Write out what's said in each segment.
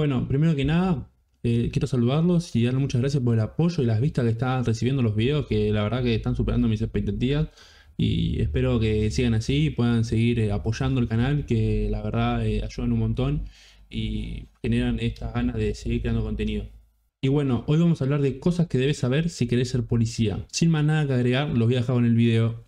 Bueno, primero que nada, eh, quiero saludarlos y darles muchas gracias por el apoyo y las vistas que están recibiendo los videos, que la verdad que están superando mis expectativas. Y espero que sigan así y puedan seguir eh, apoyando el canal, que la verdad eh, ayudan un montón y generan estas ganas de seguir creando contenido. Y bueno, hoy vamos a hablar de cosas que debes saber si querés ser policía. Sin más nada que agregar, los voy a dejar en el video.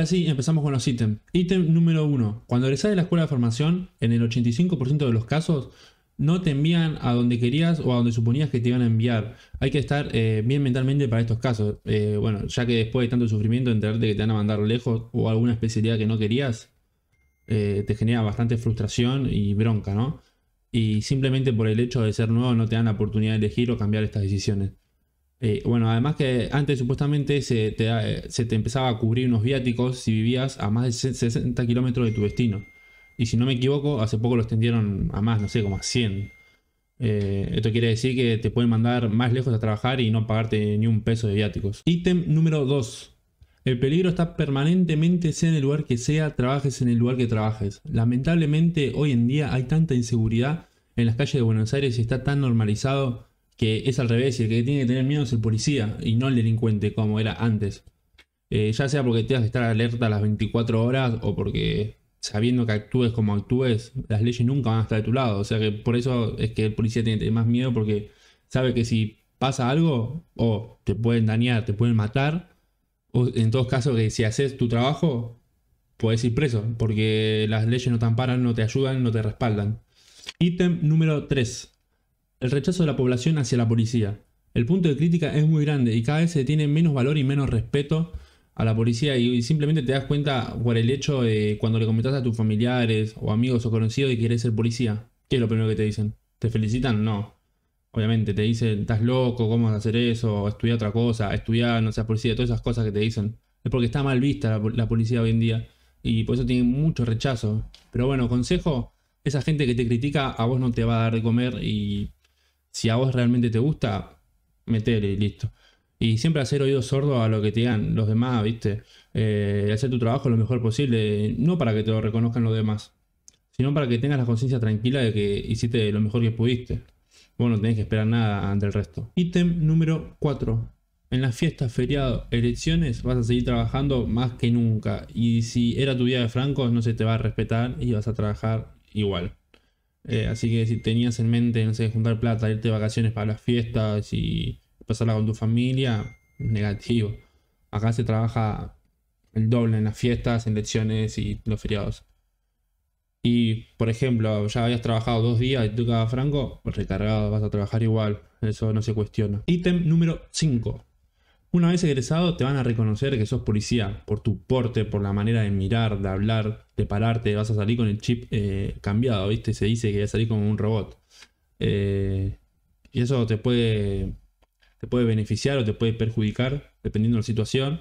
Así empezamos con los ítems. Ítem número 1. Cuando egresás de la escuela de formación, en el 85% de los casos, no te envían a donde querías o a donde suponías que te iban a enviar. Hay que estar eh, bien mentalmente para estos casos. Eh, bueno, ya que después de tanto sufrimiento, enterarte que te van a mandar lejos o alguna especialidad que no querías, eh, te genera bastante frustración y bronca, ¿no? Y simplemente por el hecho de ser nuevo no te dan la oportunidad de elegir o cambiar estas decisiones. Eh, bueno, además que antes supuestamente eh, se te, empezaba a cubrir unos viáticos si vivías a más de 60 kilómetros de tu destino. Y si no me equivoco, hace poco lo extendieron a más, no sé, como a 100. Eh, esto quiere decir que te pueden mandar más lejos a trabajar y no pagarte ni un peso de viáticos. Ítem número 2. El peligro está permanentemente, sea en el lugar que sea, trabajes en el lugar que trabajes. Lamentablemente hoy en día hay tanta inseguridad en las calles de Buenos Aires y está tan normalizado que es al revés y el que tiene que tener miedo es el policía y no el delincuente como era antes. Eh, ya sea porque tengas que estar alerta las 24 horas o porque sabiendo que actúes como actúes, las leyes nunca van a estar de tu lado. O sea que por eso es que el policía tiene más miedo porque sabe que si pasa algo o te pueden dañar, te pueden matar, o en todos casos que si haces tu trabajo, puedes ir preso porque las leyes no te amparan, no te ayudan, no te respaldan. Ítem número 3. El rechazo de la población hacia la policía. El punto de crítica es muy grande y cada vez se tiene menos valor y menos respeto a la policía y simplemente te das cuenta por el hecho de cuando le comentas a tus familiares o amigos o conocidos que quieres ser policía. ¿Qué es lo primero que te dicen? ¿Te felicitan? No. Obviamente te dicen, estás loco, ¿cómo vas a hacer eso? estudiar otra cosa, Estudiar, no seas policía, todas esas cosas que te dicen. Es porque está mal vista la, la policía hoy en día y por eso tiene mucho rechazo. Pero bueno, consejo, esa gente que te critica a vos no te va a dar de comer y si a vos realmente te gusta, metele y listo. Y siempre hacer oídos sordos a lo que te digan los demás, ¿viste? Eh, hacer tu trabajo lo mejor posible, no para que te lo reconozcan los demás, sino para que tengas la conciencia tranquila de que hiciste lo mejor que pudiste. Vos no tenés que esperar nada ante el resto. Ítem número 4. En las fiestas, feriados, elecciones vas a seguir trabajando más que nunca. Y si era tu día de francos, no se te va a respetar y vas a trabajar igual. Eh, así que si tenías en mente, no sé, juntar plata, irte de vacaciones para las fiestas y pasarla con tu familia, negativo. Acá se trabaja el doble en las fiestas, en lecciones y los feriados. Y, por ejemplo, ya habías trabajado dos días y tú cada franco, recargado, vas a trabajar igual. Eso no se cuestiona. Ítem número 5. Una vez egresado te van a reconocer que sos policía por tu porte, por la manera de mirar, de hablar, de pararte, vas a salir con el chip eh, cambiado, ¿viste? Se dice que vas a salir como un robot. Eh, y eso te puede, te puede beneficiar o te puede perjudicar, dependiendo de la situación.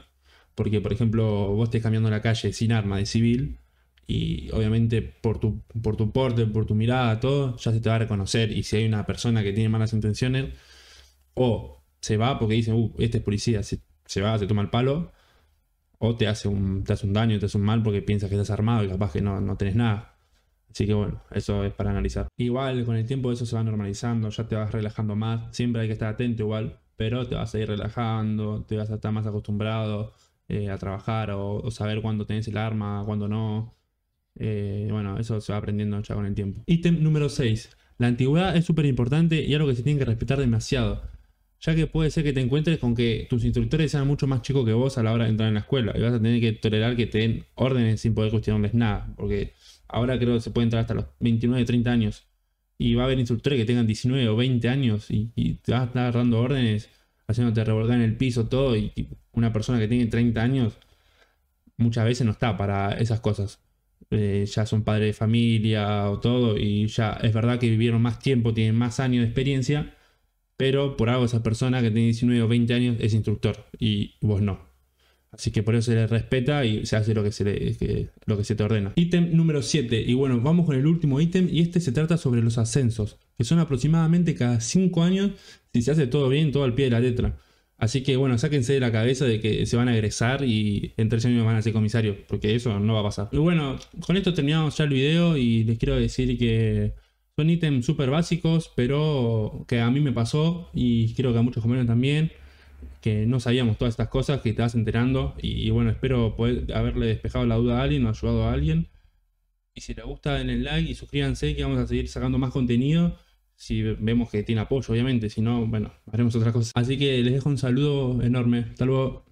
Porque, por ejemplo, vos estés cambiando la calle sin arma de civil y obviamente por tu, por tu porte, por tu mirada, todo, ya se te va a reconocer. Y si hay una persona que tiene malas intenciones o se va porque dicen, uh, este es policía, se, se, va, se toma el palo, o te hace, un, hace un daño, te hace un mal porque piensas que estás armado y capaz que no, no tenés nada. Así que bueno, eso es para analizar. Igual con el tiempo eso se va normalizando, ya te vas relajando más, siempre hay que estar atento igual, pero te vas a ir relajando, te vas a estar más acostumbrado eh, a trabajar o, saber cuándo tenés el arma, cuándo no. Eh, bueno, eso se va aprendiendo ya con el tiempo. Ítem número 6. La antigüedad es súper importante y algo que se tiene que respetar demasiado ya que puede ser que te encuentres con que tus instructores sean mucho más chicos que vos a la hora de entrar en la escuela y vas a tener que tolerar que te den órdenes sin poder cuestionarles nada, porque ahora creo que se puede entrar hasta los 29, 30 años y va a haber instructores que tengan 19 o 20 años y, te vas a estar dando órdenes, haciéndote revolcar en el piso todo y, una persona que tiene 30 años muchas veces no está para esas cosas. Eh, ya son padres de familia o todo y ya es verdad que vivieron más tiempo, tienen más años de experiencia pero por algo esa persona que tiene 19 o 20 años es instructor y vos no. Así que por eso se le respeta y se hace lo que se, lo que se te ordena. Ítem número 7. Y bueno, vamos con el último ítem y este se trata sobre los ascensos, que son aproximadamente cada 5 años si se hace todo bien, todo al pie de la letra. Así que bueno, sáquense de la cabeza de que se van a egresar y en 3 años van a ser comisarios, porque eso no va a pasar. Y bueno, con esto terminamos ya el video y les quiero decir que son ítems súper básicos, pero que a mí me pasó y creo que a muchos jóvenes también, que no sabíamos todas estas cosas, que te vas enterando. Y, bueno, espero poder haberle despejado la duda a alguien o ayudado a alguien. Y si les gusta, denle like y suscríbanse que vamos a seguir sacando más contenido. Si vemos que tiene apoyo, obviamente. Si no, bueno, haremos otras cosas. Así que les dejo un saludo enorme. Hasta luego.